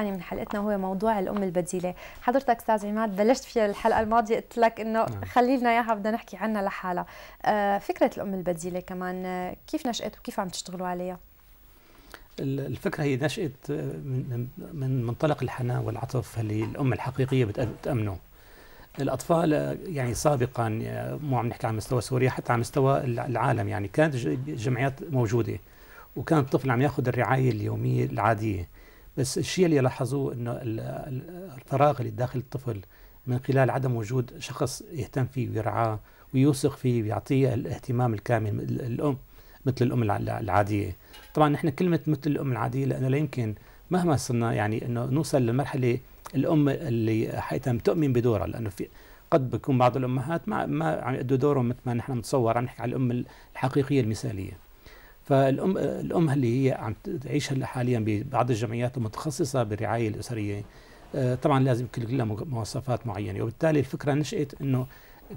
يعني من حلقتنا هو موضوع الام البديله، حضرتك استاذ عماد بلشت فيها الحلقه الماضيه قلت لك انه نعم. خلي لنا اياها بدنا نحكي عنها لحالها، آه، فكره الام البديله كمان آه، كيف نشأت وكيف عم تشتغلوا عليها؟ الفكره هي نشأت آه، من منطلق الحنان والعطف اللي الام الحقيقيه بتامنه. الاطفال يعني سابقا مو عم نحكي على مستوى سوريا حتى على مستوى العالم يعني كانت جمعيات موجوده وكان الطفل عم ياخذ الرعايه اليوميه العاديه. بس الشيء اللي لاحظوه انه الفراغ اللي داخل الطفل من خلال عدم وجود شخص يهتم فيه ويرعاه ويوثق فيه ويعطيه الاهتمام الكامل الام مثل الام العاديه طبعا نحن كلمه مثل الام العاديه لانه لا يمكن مهما صرنا يعني انه نوصل لمرحله الام اللي حقيقه بتؤمن بدورها لانه في قد بيكون بعض الامهات ما ما عم يؤدوا دورهم مثل ما نحن بنتصور عم نحكي على الام الحقيقيه المثاليه فالام الام اللي هي عم تعيش هلا حاليا ببعض الجمعيات المتخصصه بالرعايه الاسريه آه، طبعا لازم كلها مواصفات معينه وبالتالي الفكره نشات انه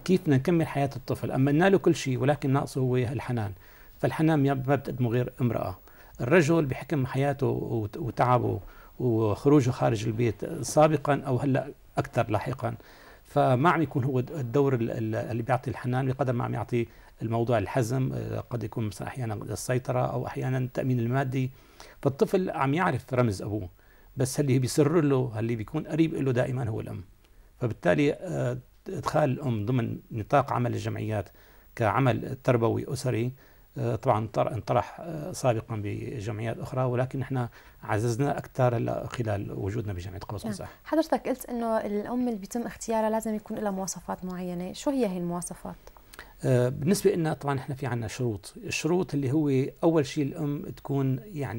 كيف بدنا نكمل حياه الطفل امنا له كل شيء ولكن ناقصه هو الحنان فالحنان ما بتقدمه غير امراه الرجل بحكم حياته وتعبه وخروجه خارج البيت سابقا او هلا اكثر لاحقا فما عم يكون هو الدور اللي بيعطي الحنان بقدر ما عم يعطي الموضوع الحزم آه، قد يكون مثلا احيانا السيطره او احيانا التامين المادي فالطفل عم يعرف رمز ابوه بس اللي بيسر له اللي بيكون قريب له دائما هو الام فبالتالي آه، ادخال الام ضمن نطاق عمل الجمعيات كعمل تربوي اسري آه، طبعا انطرح آه، سابقا بجمعيات اخرى ولكن احنا عززنا اكثر خلال وجودنا بجمعيه قوس نعم. قزح حضرتك قلت انه الام اللي بيتم اختيارها لازم يكون لها مواصفات معينه شو هي هي المواصفات آه، بالنسبه لنا طبعا احنا في عندنا شروط الشروط اللي هو اول شيء الام تكون يعني